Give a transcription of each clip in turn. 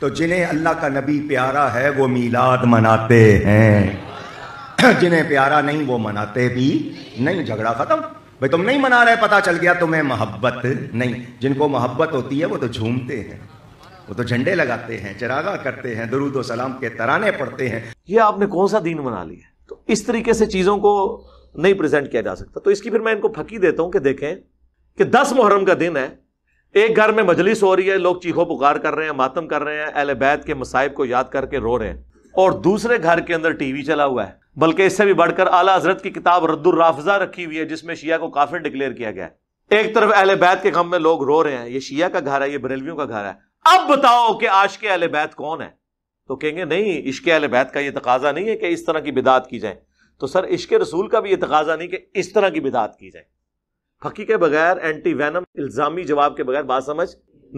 तो जिन्हें अल्लाह का नबी प्यारा है वो मीलाद मनाते हैं जिन्हें प्यारा नहीं वो मनाते भी नहीं झगड़ा खत्म भाई तुम नहीं मना रहे पता चल गया तुम्हें मोहब्बत नहीं जिनको मोहब्बत होती है वो तो झूमते हैं वो तो झंडे लगाते हैं चरागा करते हैं दरुद सलाम के तराने पढ़ते हैं ये आपने कौन सा दिन मना लिया तो इस तरीके से चीज़ों को नहीं प्रेजेंट किया जा सकता तो इसकी फिर मैं इनको फकी देता हूं कि देखें कि दस मुहर्रम का दिन है एक घर में मजलिस हो रही है लोग चीखों पुकार कर रहे हैं मातम कर रहे हैं अहल बैत के मसाइब को याद करके रो रहे हैं और दूसरे घर के अंदर टीवी चला हुआ है बल्कि इससे भी बढ़कर आला हजरत की किताब रद्दुल राफजा रखी हुई है जिसमें शिया को काफिर डिक्लेयर किया गया है एक तरफ अहल बैत के गम में लोग रो रहे हैं ये शिया का घर है ये बरेलवियों का घर है अब बताओ कि आश के अहल बैत कौन है तो कहेंगे नहीं इश्क अहल बैत का यह तकाजा नहीं है कि इस तरह की बिदात की जाए तो सर इश्क रसूल का भी ये तकाजा नहीं कि इस तरह की बिदात की जाए हकी के बगैर एंटी वैनम इल्जामी जवाब के बगैर बात समझ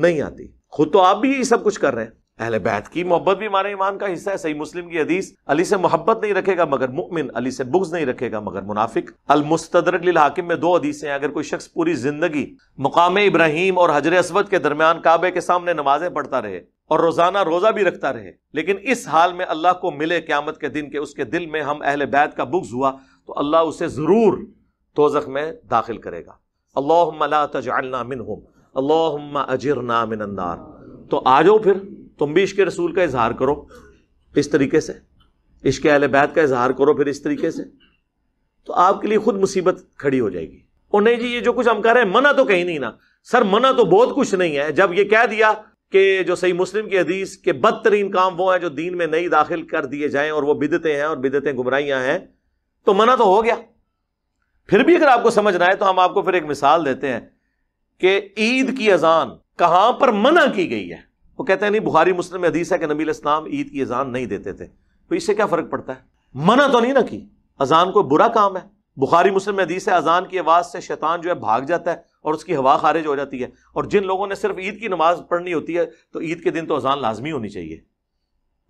नहीं आती खुद तो आप भी ये सब कुछ कर रहे हैं अहले बैत की मोहब्बत भी हमारे ईमान का हिस्सा है सही मुस्लिम की हदीस अली से मोहब्बत नहीं रखेगा मगर मुमिन अली से बुग्ज नहीं रखेगा मगर मुनाफिक अल मुस्तदरक लिल हाकिम में दो हदीसें हैं अगर कोई शख्स पूरी जिंदगी मुकाम इब्राहिम और हजर असवद के दरमियान काबे के सामने नमाजें पढ़ता रहे और रोजाना रोजा भी रखता रहे लेकिन इस हाल में अल्लाह को मिले क्यामत के दिन के उसके दिल में हम अहल बैत का बुग्ज हुआ तो अल्लाह उसे जरूर तोजक में दाखिल करेगा अल्लाह अजर नामिनार तो आ जाओ फिर तुम भी इश्के रसूल का इजहार करो इस तरीके से इश्क अहल बैत का इजहार करो फिर इस तरीके से तो आपके लिए खुद मुसीबत खड़ी हो जाएगी और नहीं जी ये जो कुछ हम कह रहे हैं मना तो कहीं नहीं ना सर मना तो बहुत कुछ नहीं है जब ये कह दिया कि जो सही मुस्लिम की हदीस के बदतरीन काम वो है जो दीन में नई दाखिल कर दिए जाए और वो बिदते हैं और बिदते गुमराइयां हैं तो मना तो हो गया फिर भी अगर आपको समझना है तो हम आपको फिर एक मिसाल देते हैं कि ईद की अजान कहां पर मना की गई है वो कहते हैं नहीं बुखारी मुस्लिम हदीस है कि नबी इस्लाम ईद की अजान नहीं देते थे तो इससे क्या फर्क पड़ता है मना तो नहीं ना की अजान कोई बुरा काम है बुखारी मुस्लिम हदीस है अजान की आवाज़ से शैतान जो है भाग जाता है और उसकी हवा खारिज हो जाती है और जिन लोगों ने सिर्फ ईद की नमाज पढ़नी होती है तो ईद के दिन तो अजान लाजमी होनी चाहिए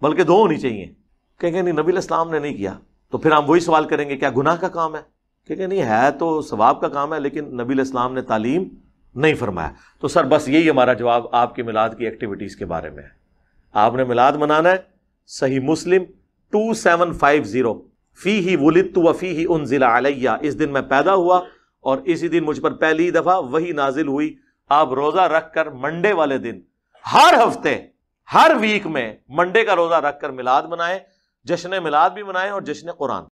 बल्कि दो होनी चाहिए कहेंगे नहीं नबी इस्लाम ने नहीं किया तो फिर हम वही सवाल करेंगे क्या गुनाह का काम है ठीक है नहीं है तो सवाब का काम है लेकिन नबी इस्लाम ने तालीम नहीं फरमाया तो सर बस यही हमारा जवाब आपके मिलाद की एक्टिविटीज़ के बारे में आपने मिलाद मनाना है सही मुस्लिम टू सेवन फाइव जीरो फी ही वलित व फी ही उन जिला अलैया इस दिन मैं पैदा हुआ और इसी दिन मुझ पर पहली दफ़ा वही नाजिल हुई आप रोज़ा रख कर मंडे वाले दिन हर हफ्ते हर वीक में मंडे का रोज़ा रख कर मिलाद मनाएं जश्न मिलाद भी मनाएं और जश्न कुरान